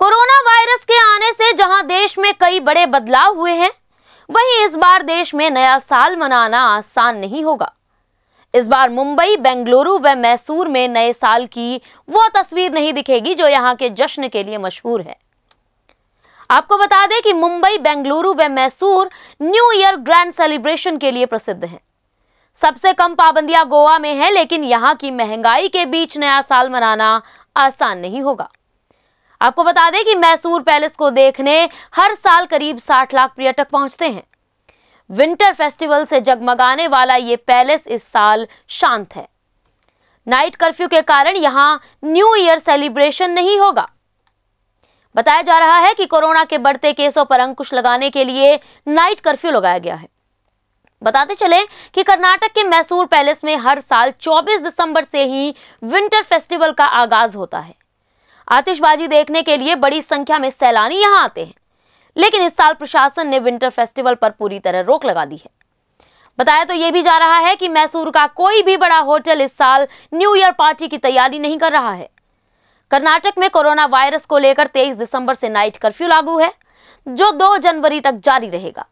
corona virus के आने से जहां देश में कई बड़े बदलाव हुए हैं वहीं इस बार देश में नया साल मनाना आसान नहीं होगा इस बार मुंबई बेंगलुरु व मैसूर में नए साल की वो तस्वीर नहीं दिखेगी जो यहाँ के जश्न के लिए मशहूर है आपको बता दें कि मुंबई बेंगलुरु व Mysore new year grand celebration के लिए प्रसिद्ध है सबसे कम पाबंदियां गोवा में है लेकिन यहाँ की महंगाई के बीच नया साल मनाना आसान नहीं होगा आपको बता दें कि मैसूर पैलेस को देखने हर साल करीब 60 लाख पर्यटक पहुंचते हैं विंटर फेस्टिवल से जगमगाने वाला ये पैलेस इस साल शांत है नाइट कर्फ्यू के कारण यहां न्यू ईयर सेलिब्रेशन नहीं होगा बताया जा रहा है कि कोरोना के बढ़ते केसों पर अंकुश लगाने के लिए नाइट कर्फ्यू लगाया गया है बताते चले कि कर्नाटक के मैसूर पैलेस में हर साल 24 दिसंबर से ही विंटर फेस्टिवल का आगाज होता है आतिशबाजी देखने के लिए बड़ी संख्या में सैलानी यहां आते हैं लेकिन इस साल प्रशासन ने विंटर फेस्टिवल पर पूरी तरह रोक लगा दी है बताया तो यह भी जा रहा है कि मैसूर का कोई भी बड़ा होटल इस साल न्यू ईयर पार्टी की तैयारी नहीं कर रहा है कर्नाटक में कोरोना वायरस को लेकर 23 दिसंबर से नाइट कर्फ्यू लागू है जो 2 जनवरी तक जारी रहेगा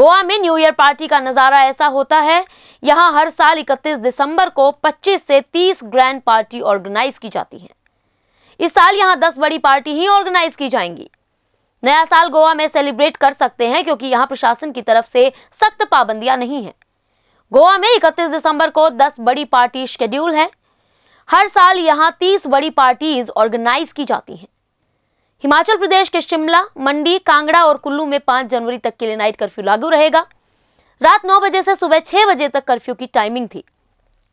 गोवा में न्यू ईयर पार्टी का नज़ारा ऐसा होता है यहां हर साल 31 दिसंबर को 25 से 30 ग्रैंड पार्टी ऑर्गेनाइज की जाती है इस साल यहाँ दस बड़ी पार्टी ही ऑर्गेनाइज की जाएंगी नया साल गोवा में सेलिब्रेट कर सकते हैं क्योंकि यहाँ प्रशासन की तरफ से सख्त पाबंदियां नहीं है गोवा में 31 दिसंबर को 10 बड़ी पार्टी शेड्यूल है हर साल यहाँ 30 बड़ी पार्टीज ऑर्गेनाइज की जाती हैं हिमाचल प्रदेश के शिमला मंडी कांगड़ा और कुल्लू में 5 जनवरी तक के लिए नाइट कर्फ्यू लागू रहेगा रात 9 बजे से सुबह 6 बजे तक कर्फ्यू की टाइमिंग थी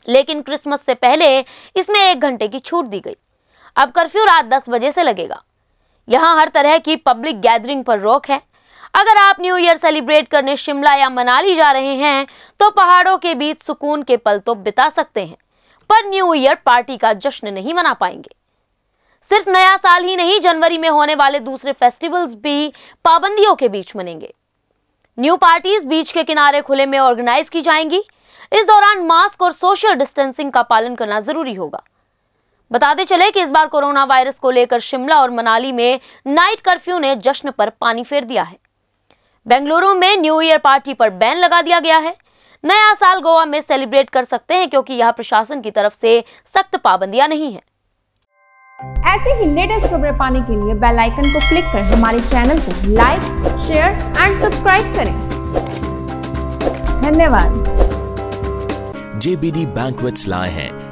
लेकिन क्रिसमस से पहले इसमें एक घंटे की छूट दी गई अब कर्फ्यू रात दस बजे से लगेगा यहाँ हर तरह की पब्लिक गैदरिंग पर रोक है अगर आप न्यू ईयर सेलिब्रेट करने शिमला या मनाली जा रहे हैं तो पहाड़ों के बीच सुकून के पल तो बिता सकते हैं पर न्यू ईयर पार्टी का जश्न नहीं मना पाएंगे सिर्फ नया साल ही नहीं जनवरी में होने वाले दूसरे फेस्टिवल्स भी पाबंदियों के बीच मनेंगे न्यू पार्टीज बीच के किनारे खुले में ऑर्गेनाइज की जाएंगी इस दौरान मास्क और सोशल डिस्टेंसिंग का पालन करना जरूरी होगा बताते चले कि इस बार कोरोना वायरस को लेकर शिमला और मनाली में नाइट कर्फ्यू ने जश्न पर पानी फेर दिया है बेंगलुरु में न्यू ईयर पार्टी पर बैन लगा दिया गया है नया साल गोवा में सेलिब्रेट कर सकते हैं क्योंकि यहाँ प्रशासन की तरफ से सख्त पाबंदियां नहीं है ऐसे ही लेटेस्ट खबरें पाने के लिए बेल आइकन को क्लिक कर हमारे चैनल को लाइक शेयर एंड सब्सक्राइब करें धन्यवाद जेबीडी बैंक लाए हैं